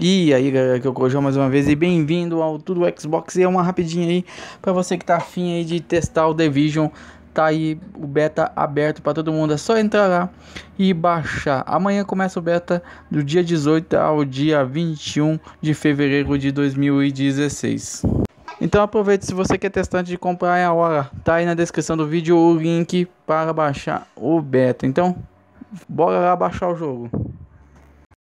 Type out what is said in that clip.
E aí galera, que eu é Cojão mais uma vez e bem-vindo ao Tudo Xbox E é uma rapidinha aí para você que tá afim aí de testar o Division Tá aí o beta aberto para todo mundo, é só entrar lá e baixar Amanhã começa o beta do dia 18 ao dia 21 de fevereiro de 2016 então aproveita se você quer testar antes de comprar é a hora. Tá aí na descrição do vídeo o link para baixar o beta. Então, bora lá baixar o jogo.